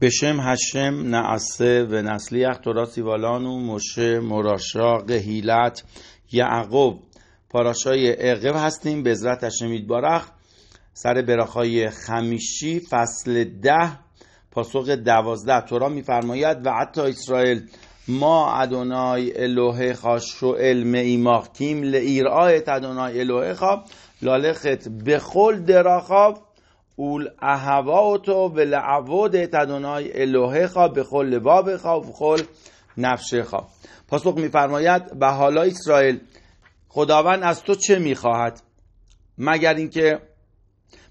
بشم هشم نعسه و نسلی اختراسی والانو مشه مراشا قهیلت یعقوب پاراشای اقب هستیم به عزت هشمید بارخ سر براخای خمیشی فصل ده پاسخ دوازده تورا میفرماید و حتی اسرائیل ما ادونای الوه خاشو علم ایماختیم لئیرآیت ادونای الوه خواب لالخت بخل دراخاب اول اهواتو ولعود تدونای الهه خا به خل لباب خا و خل نفشه خا پاسخ میفرماید به حالا اسرائیل خداوند از تو چه میخواهد مگر اینکه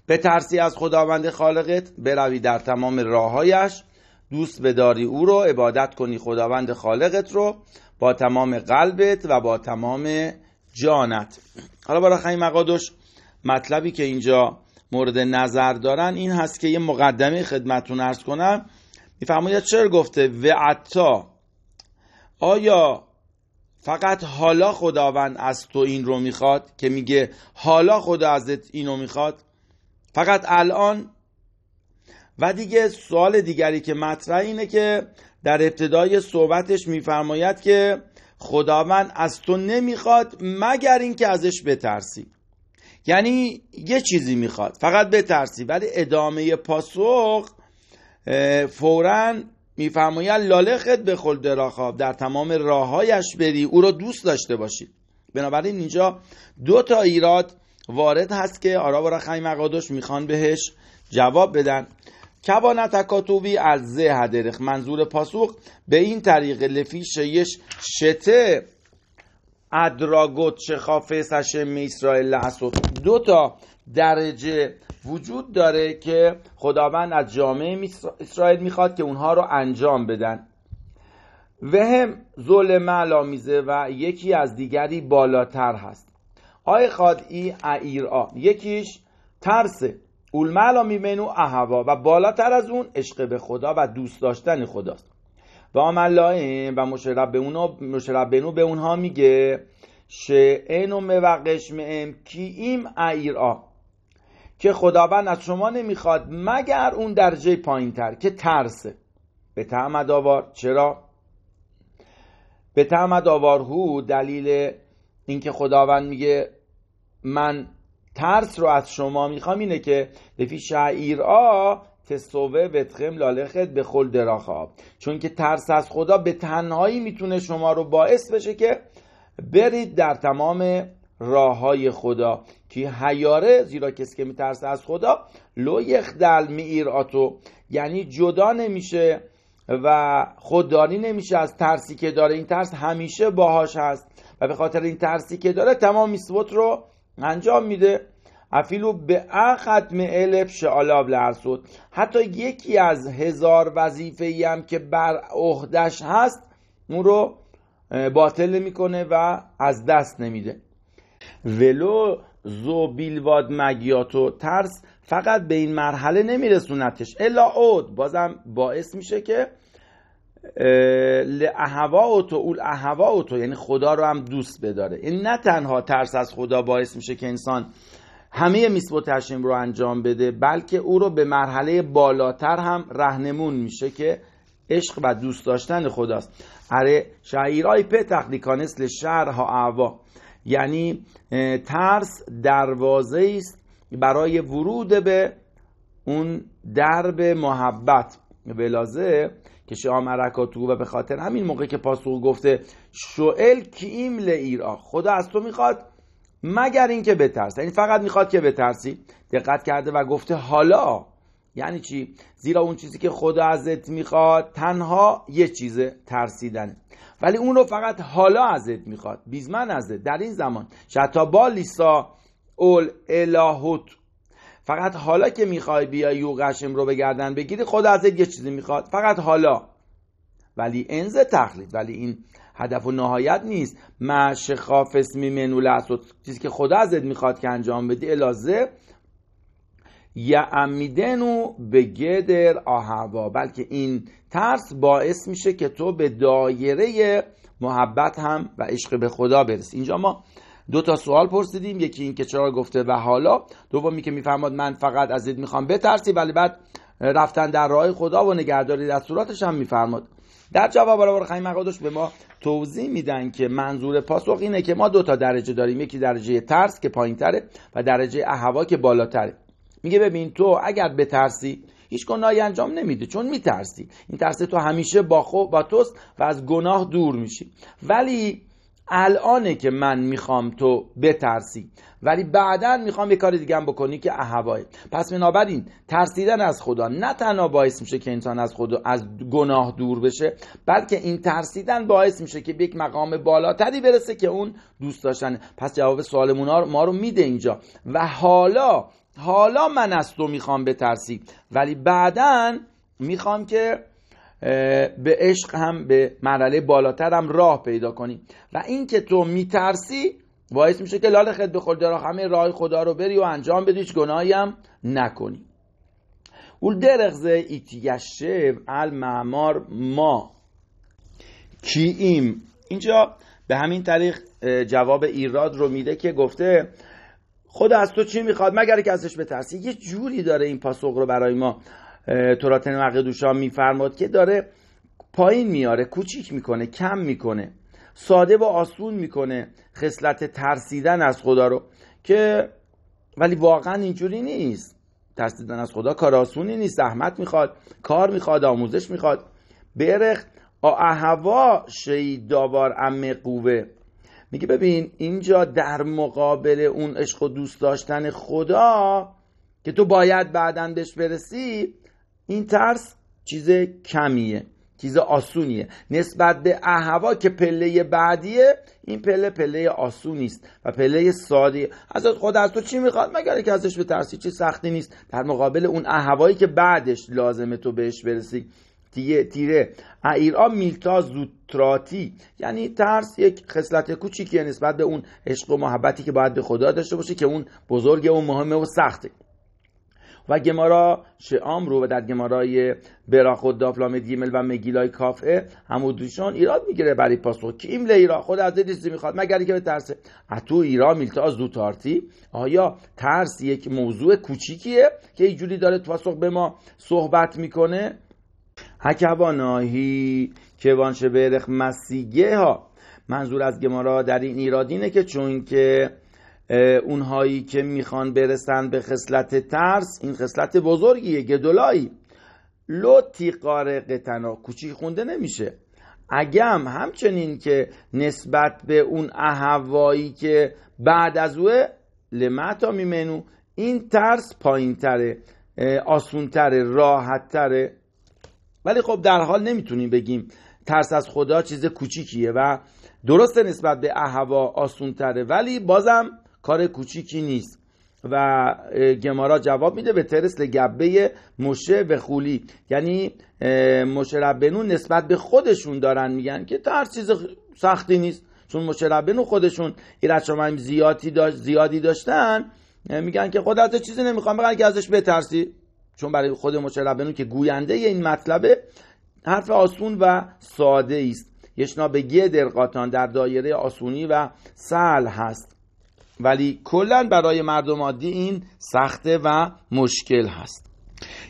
به ترسی از خداوند خالقت بروی در تمام راههایش دوست بداری او رو عبادت کنی خداوند خالقت رو با تمام قلبت و با تمام جانت حالا برای خیلی مقادش مطلبی که اینجا مورد نظر دارن این هست که یه مقدمه خدمتون ارز کنم میفرماید چرا گفته عطا آیا فقط حالا خداوند از تو این رو میخواد که میگه حالا خدا ازت این رو میخواد فقط الان و دیگه سوال دیگری که مطرح اینه که در ابتدای صحبتش میفرماید که خداوند از تو نمیخواد مگر اینکه ازش بترسی یعنی یه چیزی میخواد فقط بترسی ولی ادامه پاسخ فورا میفرماید لالخت به خلد راخاب در تمام راههایش بری او را دوست داشته باشید بنابراین اینجا دو تا ایراد وارد هست که آراب خیم مقادش میخوان بهش جواب بدن کبان تکاتوبی از زه هدرخ منظور پاسخ به این طریق لفی شیش شته ادراگوت شخافه هشم اسرائیل لحسوت دو تا درجه وجود داره که خداوند از جامعه اسرائیل میخواد که اونها رو انجام بدن وهم ظلم علامیزه و یکی از دیگری بالاتر هست آی خاد ای یکیش ترسه اول میمنو منو اهوا و بالاتر از اون عشق به خدا و دوست داشتن خداست و آملائم و مشرب به اونو به اونها میگه شعن و موقش مهم کیم ایرا که خداوند از شما نمیخواد مگر اون درجه پایین تر که ترسه به تعمد آوار چرا؟ به تعمد آوار هو دلیل اینکه خداوند میگه من ترس رو از شما میخوام اینه که لفی شعیر آ و وتخم لالخت به خل دراخا چون که ترس از خدا به تنهایی میتونه شما رو باعث بشه که برید در تمام راه های خدا که هیاره زیرا کسی که میترسه از خدا لو یخدل مییر آتو یعنی جدا نمیشه و خودداری نمیشه از ترسی که داره این ترس همیشه باهاش هست و به خاطر این ترسی که داره تمام میسوت رو انجام میده افیلو به اخت الف شعالاب لرسود حتی یکی از هزار وظیفه که بر عهدش هست اون رو باطل میکنه و از دست نمیده ولو زو بیلواد مگیاتو ترس فقط به این مرحله نمیرسونتش الا اود بازم باعث میشه که لعهوا اوتو اول اهوا اوتو یعنی خدا رو هم دوست بداره این نه تنها ترس از خدا باعث میشه که انسان همه میسبوت تشریم رو انجام بده بلکه او رو به مرحله بالاتر هم رهنمون میشه که عشق و دوست داشتن خداست اره شعیرهای پتخلیکا لشهر ها اعوا یعنی ترس دروازه است برای ورود به اون درب محبت بلازه که شام و به خاطر همین موقع که پاسخ گفته شوئل کیم لیرا خدا از تو میخواد مگر اینکه بترس یعنی فقط میخواد که بترسی دقت کرده و گفته حالا یعنی چی زیرا اون چیزی که خدا ازت میخواد تنها یه چیز ترسیدنه ولی اون رو فقط حالا ازت میخواد بیزمن ازت در این زمان شتابالیسا لیسا اول الهوت فقط حالا که میخوای بیای یوغشم رو به گردن بگیری خدا ازت یه چیزی میخواد فقط حالا ولی انز تقلید ولی این هدف و نهایت نیست ما خافس اسمی منول چیزی که خدا ازت میخواد که انجام بدی الازه یا امیدنو به گدر آهوا بلکه این ترس باعث میشه که تو به دایره محبت هم و عشق به خدا برسی اینجا ما دو تا سوال پرسیدیم یکی این که چرا گفته و حالا دومی که میفهماد من فقط ازت میخوام بترسی ولی بعد رفتن در راه خدا و نگهداری دستوراتش هم میفرماد در جواب برابر خیم مقادش به ما توضیح میدن که منظور پاسخ اینه که ما دو تا درجه داریم یکی درجه ترس که پایینتره و درجه احوا که بالاتره میگه ببین تو اگر بترسی هیچ گناهی انجام نمیده چون میترسی این ترس تو همیشه با با توست و از گناه دور میشی ولی الانه که من میخوام تو بترسی ولی بعدا میخوام یه کار دیگه بکنی که اهوای پس بنابراین ترسیدن از خدا نه تنها باعث میشه که انسان از خدا از گناه دور بشه بلکه این ترسیدن باعث میشه که به یک مقام بالاتری برسه که اون دوست داشتن پس جواب سوال ما رو میده اینجا و حالا حالا من از تو میخوام بترسی ولی بعدا میخوام که به عشق هم به مرحله بالاتر هم راه پیدا کنی و اینکه تو میترسی باعث میشه که لال خد بخور درا همه راه خدا رو بری و انجام بدی هیچ گناهی هم نکنی اول درغزه ایتیشه المعمار ما کییم اینجا به همین طریق جواب ایراد رو میده که گفته خدا از تو چی میخواد مگر که ازش بترسی یه جوری داره این پاسخ رو برای ما توراتن دوشا میفرماد که داره پایین میاره کوچیک میکنه کم میکنه ساده و آسون میکنه خصلت ترسیدن از خدا رو که ولی واقعا اینجوری نیست ترسیدن از خدا کار آسونی نیست زحمت میخواد کار میخواد آموزش میخواد برخت آهوا شی داوار ام قوه میگه ببین اینجا در مقابل اون عشق و دوست داشتن خدا که تو باید بعدا بهش برسی این ترس چیز کمیه چیز آسونیه نسبت به اهوا که پله بعدیه این پله پله آسونی نیست و پله ساده از خود از تو چی میخواد مگر که ازش به ترسی چی سختی نیست در مقابل اون اهوایی که بعدش لازمه تو بهش برسی تیه تیره ایرا میلتا زوتراتی یعنی ترس یک خصلت کوچیکیه نسبت به اون عشق و محبتی که باید به خدا داشته باشه که اون بزرگ و مهمه و سخته و گمارا شعام رو و در گمارای براخود دافلام دیمل و مگیلای کافه همودوشان ایراد میگیره برای پاسخ کیم لیرا خود از نیستی میخواد مگر که به ترسه اتو ایرا میلتا دو تارتی آیا ترس یک موضوع کوچیکیه که اینجوری داره پاسخ به ما صحبت میکنه هکواناهی که وانشه برخ مسیگه ها منظور از گمارا در این ایراد که چون که اونهایی که میخوان برسن به خصلت ترس این خصلت بزرگیه گدولایی لوتی قطنا کوچیک خونده نمیشه اگم همچنین که نسبت به اون اهوایی که بعد از اوه لمتا میمنو این ترس پایین تره آسون تره راحت تره ولی خب در حال نمیتونیم بگیم ترس از خدا چیز کوچیکیه و درسته نسبت به اهوا آسون تره ولی بازم کار کوچیکی نیست و گمارا جواب میده به ترس لگبه مشه و خولی یعنی مشه ربنون نسبت به خودشون دارن میگن که ترس چیز سختی نیست چون مشه ربنون خودشون ایرت شما زیادی, داشت زیادی داشتن میگن که خودت چیزی نمیخوام بگن که ازش بترسی چون برای خود مشه ربنون که گوینده این مطلبه حرف آسون و ساده است یشنا به گه در در دایره آسونی و سل هست ولی کلا برای مردم عادی این سخته و مشکل هست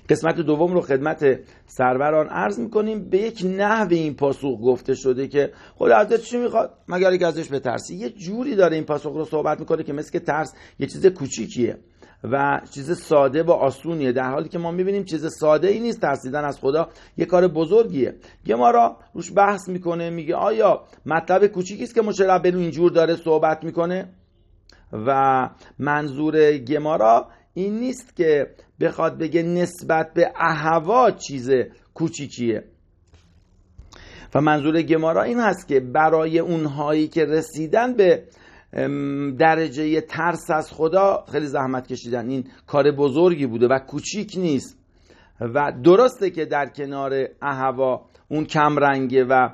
قسمت دوم رو خدمت سروران عرض میکنیم به یک نحو این پاسخ گفته شده که خود خب حضرت چی میخواد مگر اینکه ازش بترسی یه جوری داره این پاسخ رو صحبت میکنه که مثل که ترس یه چیز کوچیکیه و چیز ساده و آسونیه در حالی که ما میبینیم چیز ساده ای نیست ترسیدن از خدا یه کار بزرگیه یه ما را روش بحث میکنه میگه آیا مطلب کوچیکی است که مشرب اینجور داره صحبت میکنه و منظور گمارا این نیست که بخواد بگه نسبت به اهوا چیز کوچیکیه و منظور گمارا این هست که برای اونهایی که رسیدن به درجه ترس از خدا خیلی زحمت کشیدن این کار بزرگی بوده و کوچیک نیست و درسته که در کنار اهوا اون کمرنگه و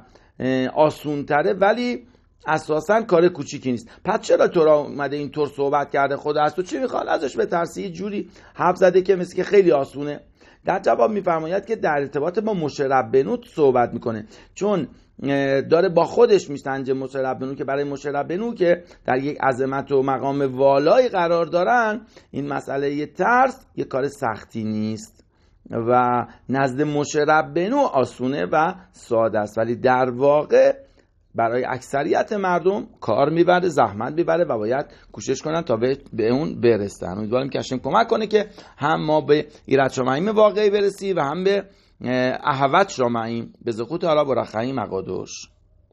آسونتره ولی اساسا کار کوچیکی نیست پس چرا تو را اومده اینطور صحبت کرده خود از تو چی میخواد ازش به ترسی یه جوری حرف زده که مثل که خیلی آسونه در جواب میفرماید که در ارتباط با مشرب بنوت صحبت میکنه چون داره با خودش میسنجه بنو که برای بنو که در یک عظمت و مقام والایی قرار دارن این مسئله یه ترس یه کار سختی نیست و نزد بنو آسونه و ساده است ولی در واقع برای اکثریت مردم کار میبره زحمت میبره و باید کوشش کنن تا به, اون برسن امیدواریم که کمک کنه که هم ما به ایرت شمعیم واقعی برسی و هم به احوت شمعیم به زخوت حالا برخمی مقادوش